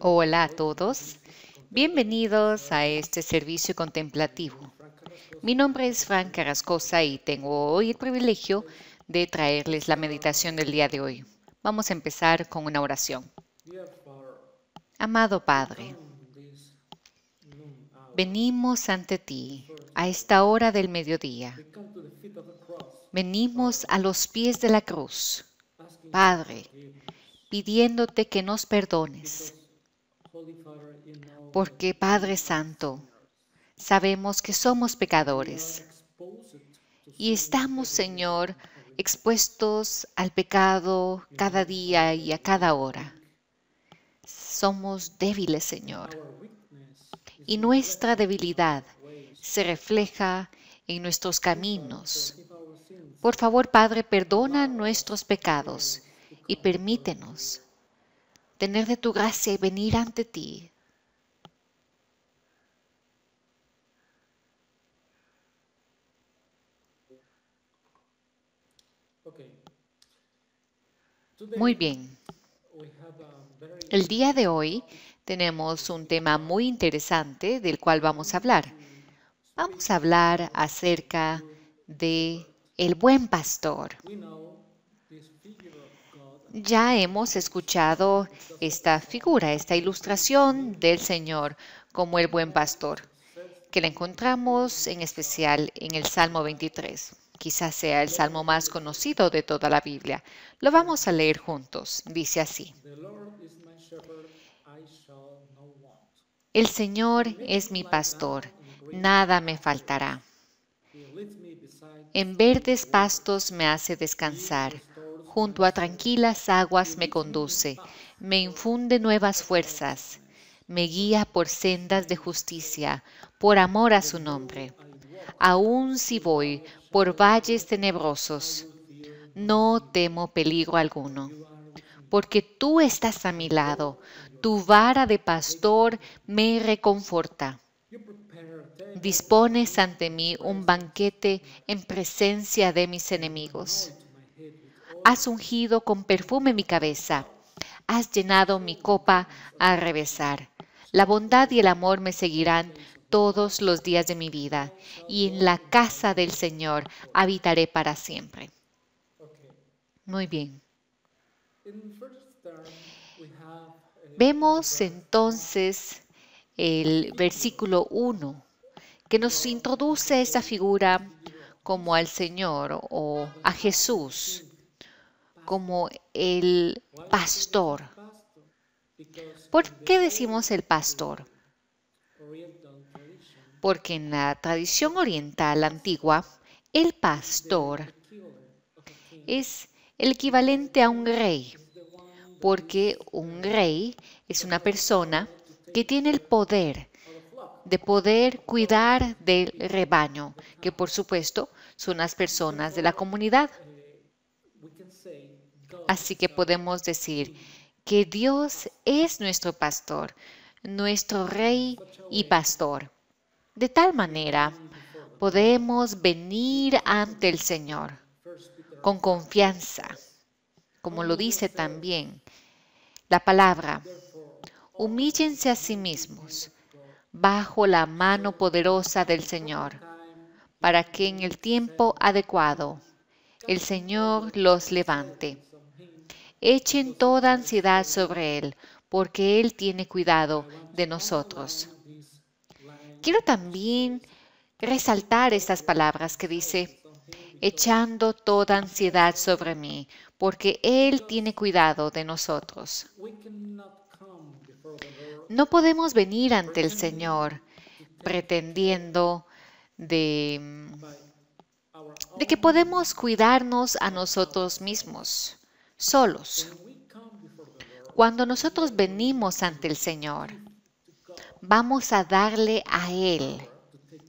Hola a todos. Bienvenidos a este servicio contemplativo. Mi nombre es Frank Carrascosa y tengo hoy el privilegio de traerles la meditación del día de hoy. Vamos a empezar con una oración. Amado Padre, venimos ante ti a esta hora del mediodía. Venimos a los pies de la cruz. Padre, pidiéndote que nos perdones. Porque Padre Santo, sabemos que somos pecadores y estamos, Señor, expuestos al pecado cada día y a cada hora. Somos débiles, Señor. Y nuestra debilidad se refleja en nuestros caminos. Por favor, Padre, perdona nuestros pecados y permítenos tener de tu gracia y venir ante ti. Muy bien. El día de hoy tenemos un tema muy interesante del cual vamos a hablar. Vamos a hablar acerca de el buen pastor. Ya hemos escuchado esta figura, esta ilustración del Señor como el buen pastor, que la encontramos en especial en el Salmo 23. Quizás sea el salmo más conocido de toda la Biblia. Lo vamos a leer juntos. Dice así. El Señor es mi pastor, nada me faltará. En verdes pastos me hace descansar junto a tranquilas aguas me conduce, me infunde nuevas fuerzas, me guía por sendas de justicia, por amor a su nombre. Aun si voy por valles tenebrosos, no temo peligro alguno, porque tú estás a mi lado, tu vara de pastor me reconforta. Dispones ante mí un banquete en presencia de mis enemigos has ungido con perfume mi cabeza, has llenado mi copa a revesar. La bondad y el amor me seguirán todos los días de mi vida, y en la casa del Señor habitaré para siempre. Muy bien. Vemos entonces el versículo 1, que nos introduce esa figura como al Señor o a Jesús, como el pastor. ¿Por qué decimos el pastor? Porque en la tradición oriental antigua, el pastor es el equivalente a un rey, porque un rey es una persona que tiene el poder de poder cuidar del rebaño, que por supuesto son las personas de la comunidad. Así que podemos decir que Dios es nuestro pastor, nuestro rey y pastor. De tal manera, podemos venir ante el Señor con confianza, como lo dice también la palabra. Humíllense a sí mismos bajo la mano poderosa del Señor, para que en el tiempo adecuado el Señor los levante echen toda ansiedad sobre Él, porque Él tiene cuidado de nosotros. Quiero también resaltar estas palabras que dice, echando toda ansiedad sobre mí, porque Él tiene cuidado de nosotros. No podemos venir ante el Señor pretendiendo de, de que podemos cuidarnos a nosotros mismos solos. Cuando nosotros venimos ante el Señor, vamos a darle a Él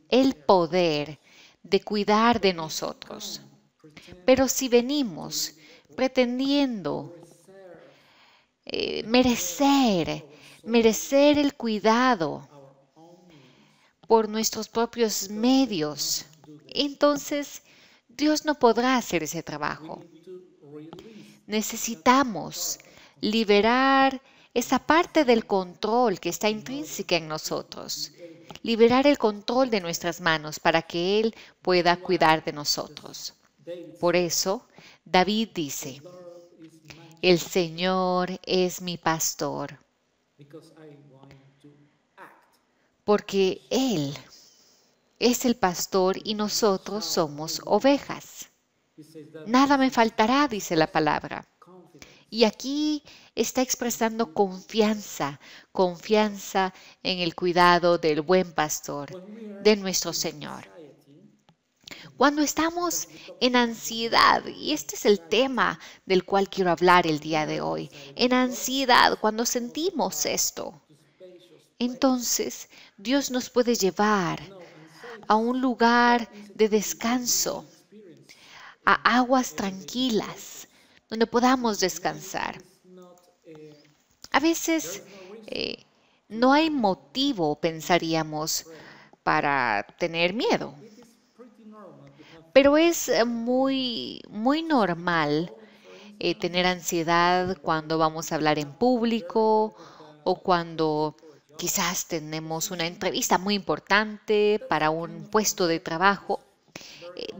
el poder de cuidar de nosotros. Pero si venimos pretendiendo eh, merecer, merecer el cuidado por nuestros propios medios, entonces Dios no podrá hacer ese trabajo. Necesitamos liberar esa parte del control que está intrínseca en nosotros, liberar el control de nuestras manos para que Él pueda cuidar de nosotros. Por eso, David dice, el Señor es mi pastor, porque Él es el pastor y nosotros somos ovejas. Nada me faltará, dice la palabra. Y aquí está expresando confianza, confianza en el cuidado del buen pastor, de nuestro Señor. Cuando estamos en ansiedad, y este es el tema del cual quiero hablar el día de hoy, en ansiedad, cuando sentimos esto, entonces Dios nos puede llevar a un lugar de descanso, a aguas tranquilas, donde podamos descansar. A veces eh, no hay motivo, pensaríamos, para tener miedo. Pero es eh, muy, muy normal eh, tener ansiedad cuando vamos a hablar en público o cuando quizás tenemos una entrevista muy importante para un puesto de trabajo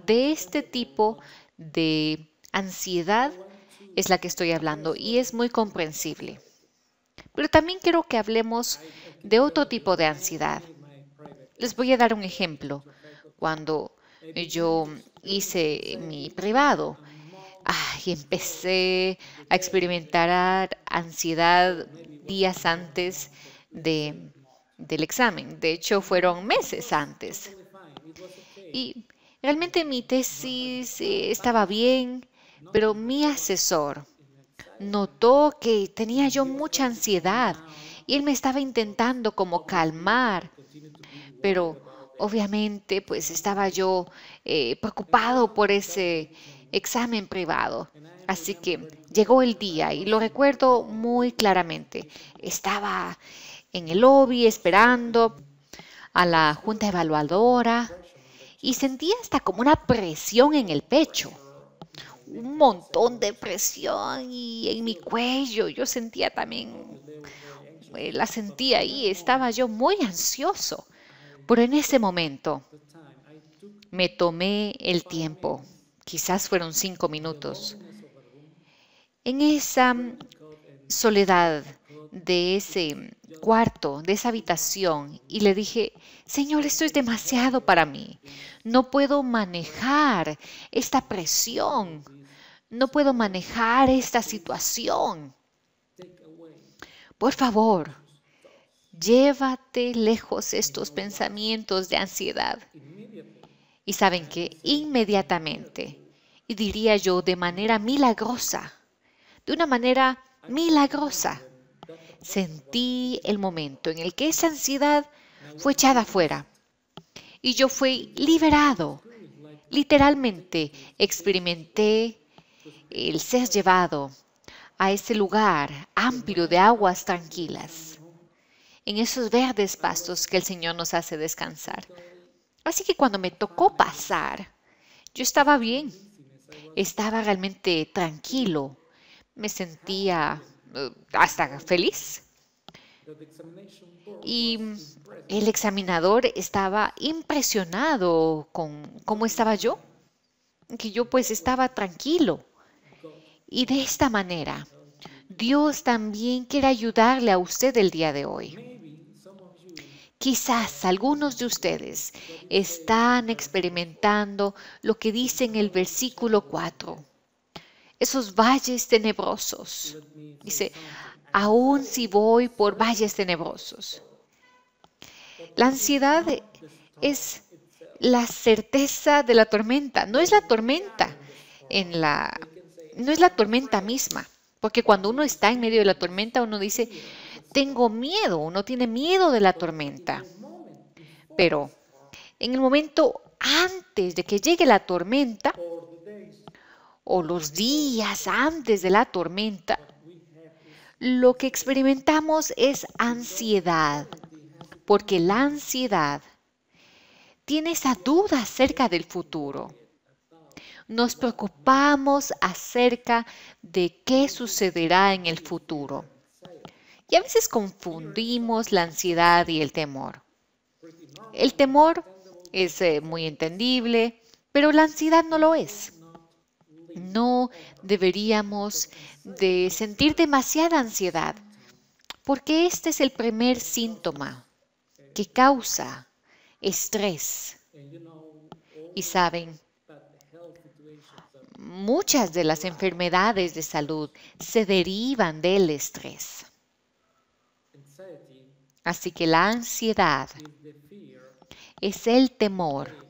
de este tipo de ansiedad es la que estoy hablando y es muy comprensible. Pero también quiero que hablemos de otro tipo de ansiedad. Les voy a dar un ejemplo. Cuando yo hice mi privado y empecé a experimentar ansiedad días antes de, del examen. De hecho, fueron meses antes. Y Realmente mi tesis eh, estaba bien, pero mi asesor notó que tenía yo mucha ansiedad y él me estaba intentando como calmar, pero obviamente pues estaba yo eh, preocupado por ese examen privado. Así que llegó el día y lo recuerdo muy claramente. Estaba en el lobby esperando a la junta evaluadora y sentía hasta como una presión en el pecho, un montón de presión y en mi cuello yo sentía también, eh, la sentía ahí, estaba yo muy ansioso, pero en ese momento me tomé el tiempo, quizás fueron cinco minutos, en esa soledad de ese cuarto, de esa habitación, y le dije, Señor, esto es demasiado para mí. No puedo manejar esta presión. No puedo manejar esta situación. Por favor, llévate lejos estos pensamientos de ansiedad. Y saben que inmediatamente, y diría yo de manera milagrosa, de una manera milagrosa, sentí el momento en el que esa ansiedad fue echada afuera y yo fui liberado. Literalmente experimenté el ser llevado a ese lugar amplio de aguas tranquilas, en esos verdes pastos que el Señor nos hace descansar. Así que cuando me tocó pasar, yo estaba bien, estaba realmente tranquilo, me sentía hasta feliz. Y el examinador estaba impresionado con cómo estaba yo, que yo pues estaba tranquilo. Y de esta manera, Dios también quiere ayudarle a usted el día de hoy. Quizás algunos de ustedes están experimentando lo que dice en el versículo 4 esos valles tenebrosos. Dice, aún si voy por valles tenebrosos. La ansiedad es la certeza de la tormenta, no es la tormenta en la no es la tormenta misma, porque cuando uno está en medio de la tormenta uno dice, tengo miedo, uno tiene miedo de la tormenta. Pero en el momento antes de que llegue la tormenta, o los días antes de la tormenta, lo que experimentamos es ansiedad, porque la ansiedad tiene esa duda acerca del futuro. Nos preocupamos acerca de qué sucederá en el futuro. Y a veces confundimos la ansiedad y el temor. El temor es eh, muy entendible, pero la ansiedad no lo es no deberíamos de sentir demasiada ansiedad, porque este es el primer síntoma que causa estrés. Y saben, muchas de las enfermedades de salud se derivan del estrés. Así que la ansiedad es el temor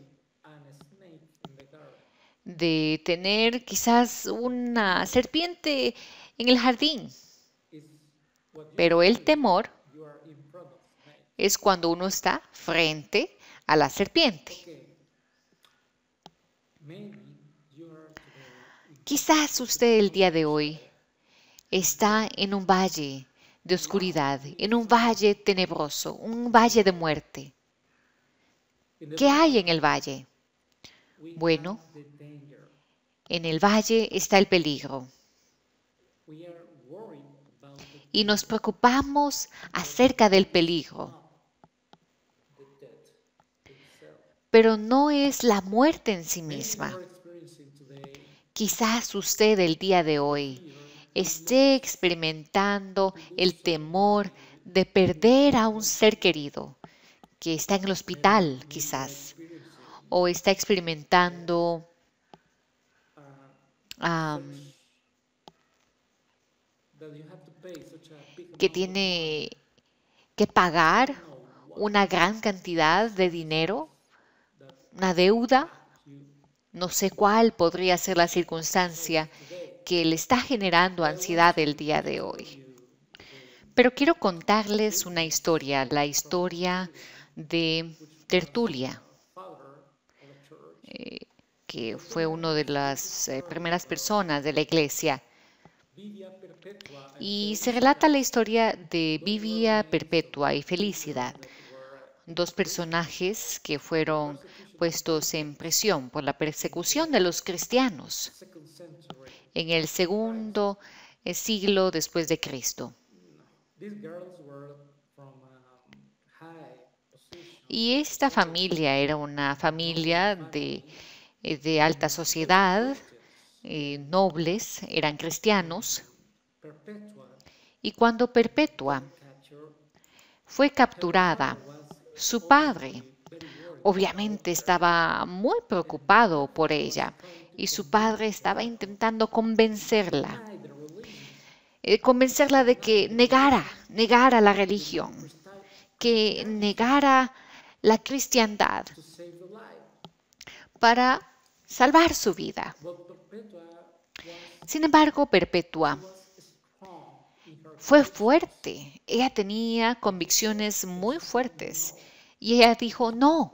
de tener quizás una serpiente en el jardín. Pero el temor es cuando uno está frente a la serpiente. Quizás usted el día de hoy está en un valle de oscuridad, en un valle tenebroso, un valle de muerte. ¿Qué hay en el valle? Bueno, en el valle está el peligro. Y nos preocupamos acerca del peligro. Pero no es la muerte en sí misma. Quizás usted el día de hoy esté experimentando el temor de perder a un ser querido que está en el hospital, quizás o está experimentando que tiene que pagar una gran cantidad de dinero, una deuda, no sé cuál podría ser la circunstancia que le está generando ansiedad el día de hoy. Pero quiero contarles una historia, la historia de Tertulia. Eh, que fue una de las eh, primeras personas de la iglesia. Y se relata la historia de Vivia Perpetua y Felicidad, dos personajes que fueron puestos en prisión por la persecución de los cristianos en el segundo eh, siglo después de Cristo. Y esta familia era una familia de, eh, alta sociedad, eh, nobles, eran cristianos. Y cuando Perpetua fue capturada, su padre obviamente estaba muy preocupado por ella y su padre estaba intentando convencerla, eh, convencerla de que negara, negara la religión, que negara la cristiandad para salvar su vida. Sin embargo, Perpetua fue fuerte. Ella tenía convicciones muy fuertes y ella dijo, no,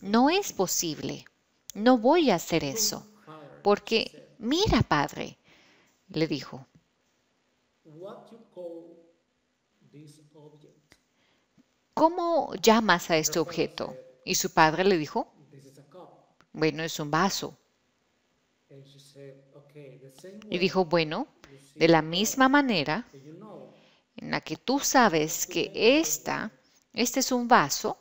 no es posible, no voy a hacer eso, porque mira, padre, le dijo, ¿cómo llamas a este objeto? Y su padre le dijo, bueno, es un vaso. Y dijo, bueno, de la misma manera en la que tú sabes que esta, este es un vaso,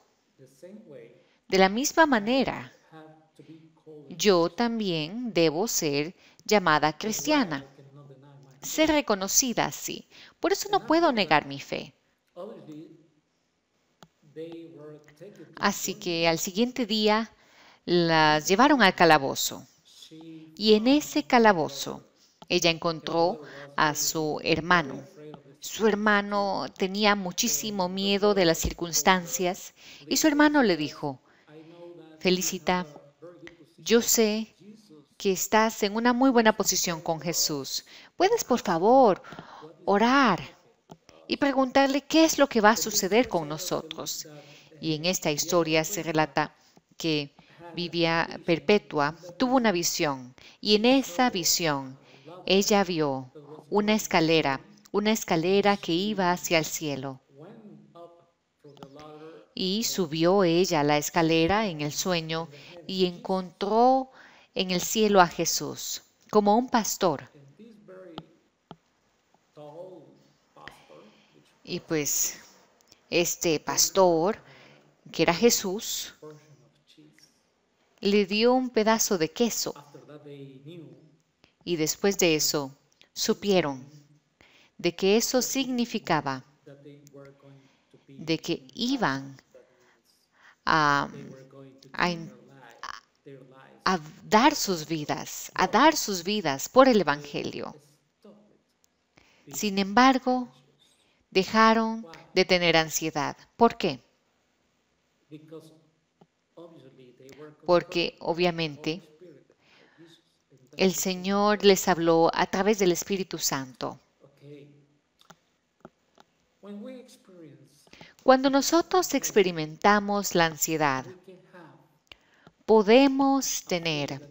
de la misma manera yo también debo ser llamada cristiana, ser reconocida así. Por eso no puedo negar mi fe. Así que al siguiente día las llevaron al calabozo. Y en ese calabozo ella encontró a su hermano. Su hermano tenía muchísimo miedo de las circunstancias y su hermano le dijo, Felicita, yo sé que estás en una muy buena posición con Jesús. ¿Puedes, por favor, orar y preguntarle qué es lo que va a suceder con nosotros. Y en esta historia se relata que Vivia Perpetua tuvo una visión y en esa visión ella vio una escalera, una escalera que iba hacia el cielo. Y subió ella la escalera en el sueño y encontró en el cielo a Jesús como un pastor Y pues este pastor, que era Jesús, le dio un pedazo de queso. Y después de eso, supieron de que eso significaba de que iban a, dar sus vidas, a dar sus vidas por el Evangelio. Sin embargo, dejaron de tener ansiedad. ¿Por qué? Porque obviamente el Señor les habló a través del Espíritu Santo. Cuando nosotros experimentamos la ansiedad, podemos tener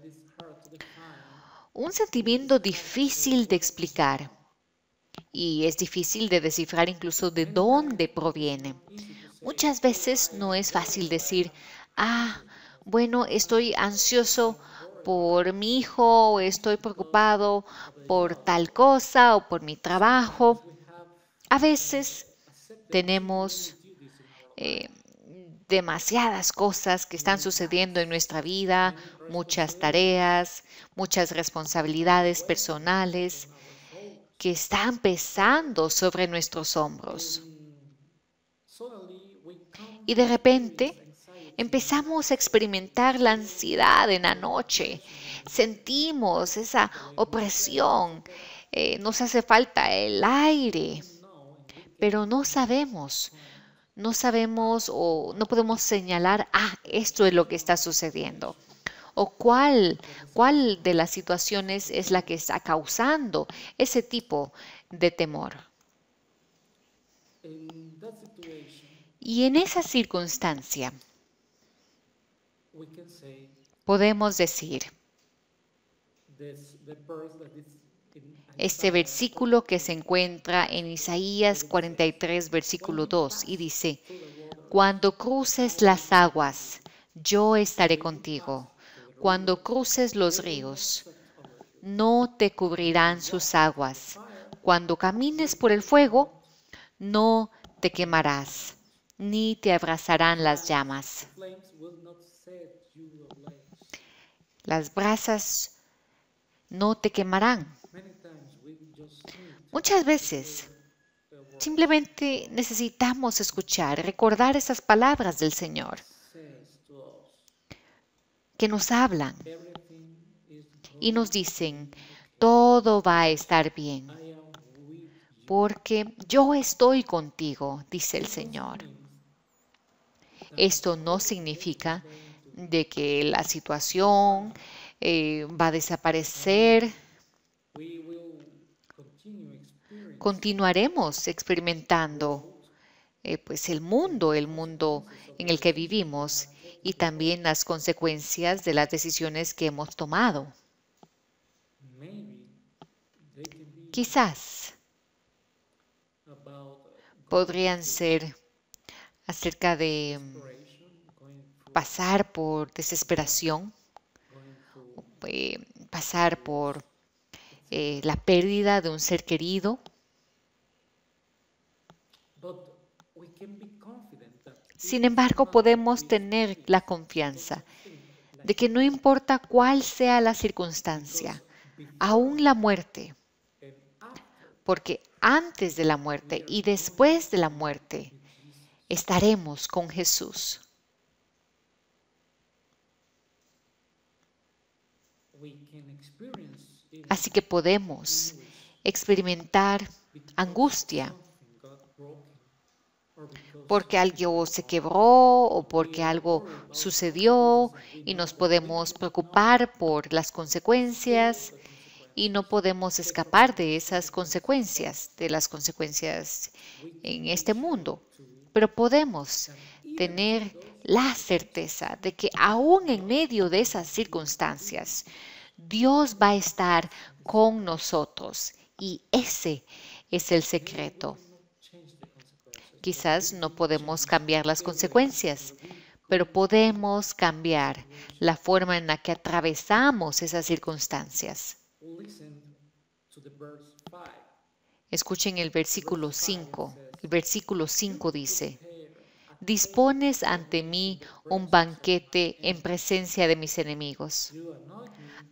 un sentimiento difícil de explicar y es difícil de descifrar incluso de dónde proviene. Muchas veces no es fácil decir, ah, bueno, estoy ansioso por mi hijo, o estoy preocupado por tal cosa o por mi trabajo. A veces tenemos eh, demasiadas cosas que están sucediendo en nuestra vida, muchas tareas, muchas responsabilidades personales que están pesando sobre nuestros hombros. Y de repente empezamos a experimentar la ansiedad en la noche, sentimos esa opresión, eh, nos hace falta el aire, pero no sabemos, no sabemos o no podemos señalar, ah, esto es lo que está sucediendo o cuál, cuál de las situaciones es la que está causando ese tipo de temor. Y en esa circunstancia podemos decir, este versículo que se encuentra en Isaías 43, versículo 2, y dice, Cuando cruces las aguas, yo estaré contigo. Cuando cruces los ríos, no te cubrirán sus aguas. Cuando camines por el fuego, no te quemarás, ni te abrazarán las llamas. Las brasas no te quemarán. Muchas veces simplemente necesitamos escuchar, recordar esas palabras del Señor que nos hablan y nos dicen, todo va a estar bien, porque yo estoy contigo, dice el Señor. Esto no significa de que la situación eh, va a desaparecer. Continuaremos experimentando eh, pues el mundo, el mundo en el que vivimos y también las consecuencias de las decisiones que hemos tomado. Quizás podrían ser acerca de mm, pasar por desesperación, eh, pasar por eh, la pérdida de un ser querido, Sin embargo, podemos tener la confianza de que no importa cuál sea la circunstancia, aún la muerte, porque antes de la muerte y después de la muerte estaremos con Jesús. Así que podemos experimentar angustia, porque algo se quebró o porque algo sucedió y nos podemos preocupar por las consecuencias y no podemos escapar de esas consecuencias, de las consecuencias en este mundo. Pero podemos tener la certeza de que aún en medio de esas circunstancias, Dios va a estar con nosotros y ese es el secreto. Quizás no podemos cambiar las consecuencias, pero podemos cambiar la forma en la que atravesamos esas circunstancias. Escuchen el versículo 5. El versículo 5 dice, dispones ante mí un banquete en presencia de mis enemigos.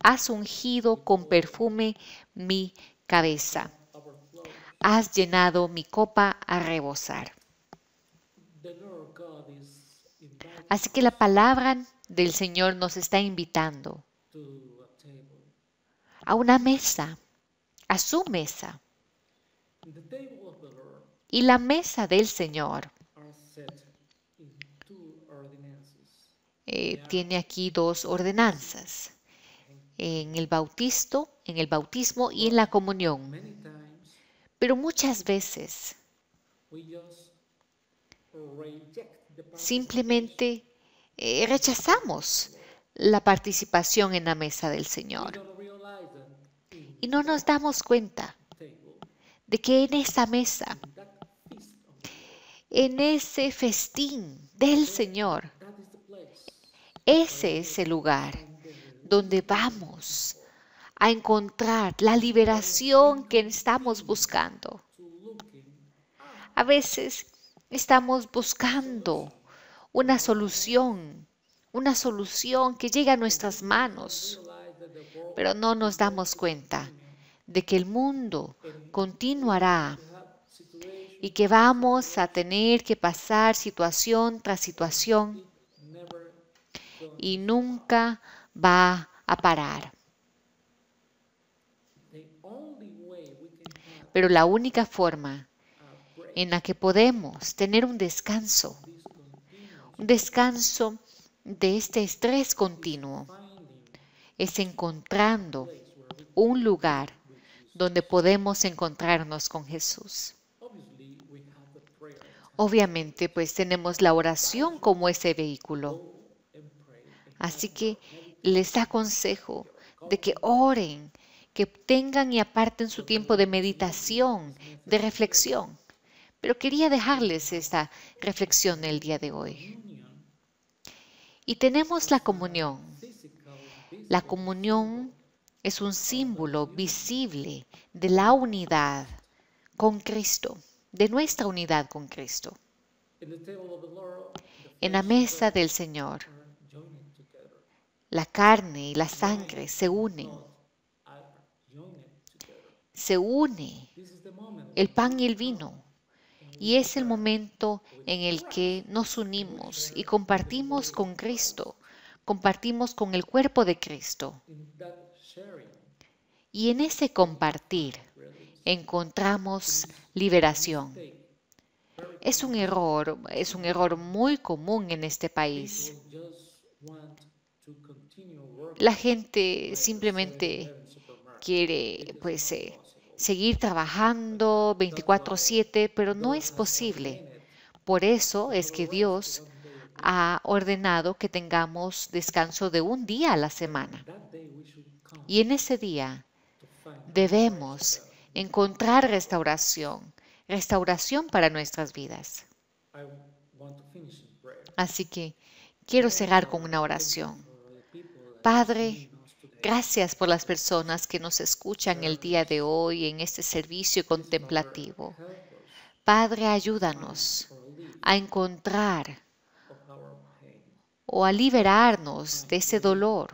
Has ungido con perfume mi cabeza. Has llenado mi copa a rebosar. Así que la palabra del Señor nos está invitando a una mesa, a su mesa. Y la mesa del Señor eh, tiene aquí dos ordenanzas, en el bautisto, en el bautismo y en la comunión. Pero muchas veces simplemente eh, rechazamos la participación en la mesa del Señor. Y no nos damos cuenta de que en esa mesa, en ese festín del Señor, ese es el lugar donde vamos a encontrar la liberación que estamos buscando. A veces Estamos buscando una solución, una solución que llegue a nuestras manos, pero no nos damos cuenta de que el mundo continuará y que vamos a tener que pasar situación tras situación y nunca va a parar. Pero la única forma en la que podemos tener un descanso, un descanso de este estrés continuo, es encontrando un lugar donde podemos encontrarnos con Jesús. Obviamente, pues tenemos la oración como ese vehículo. Así que les aconsejo de que oren, que tengan y aparten su tiempo de meditación, de reflexión. Pero quería dejarles esta reflexión el día de hoy. Y tenemos la comunión. La comunión es un símbolo visible de la unidad con Cristo, de nuestra unidad con Cristo. En la mesa del Señor, la carne y la sangre se unen. Se une el pan y el vino. Y es el momento en el que nos unimos y compartimos con Cristo, compartimos con el cuerpo de Cristo. Y en ese compartir encontramos liberación. Es un error, es un error muy común en este país. La gente simplemente quiere pues eh, seguir trabajando 24/7, pero no es posible. Por eso es que Dios ha ordenado que tengamos descanso de un día a la semana. Y en ese día debemos encontrar restauración, restauración para nuestras vidas. Así que quiero cerrar con una oración. Padre, Gracias por las personas que nos escuchan el día de hoy en este servicio contemplativo. Padre, ayúdanos a encontrar o a liberarnos de ese dolor.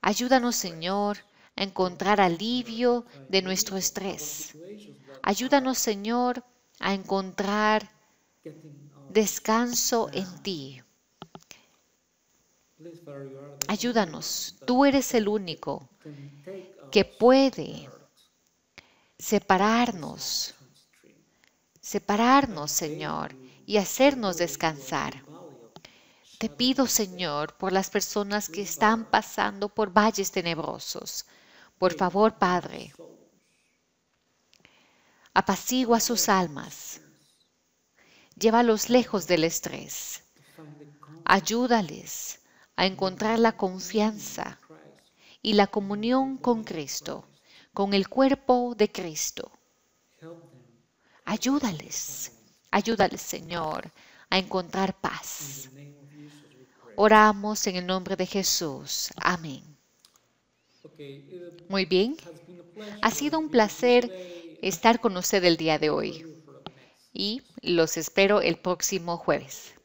Ayúdanos, Señor, a encontrar alivio de nuestro estrés. Ayúdanos, Señor, a encontrar descanso en ti. Ayúdanos, tú eres el único que puede separarnos, separarnos, Señor, y hacernos descansar. Te pido, Señor, por las personas que están pasando por valles tenebrosos. Por favor, Padre, apacigua sus almas. Llévalos lejos del estrés. Ayúdales a encontrar la confianza y la comunión con Cristo, con el cuerpo de Cristo. Ayúdales, ayúdales Señor a encontrar paz. Oramos en el nombre de Jesús. Amén. Muy bien. Ha sido un placer estar con usted el día de hoy y los espero el próximo jueves.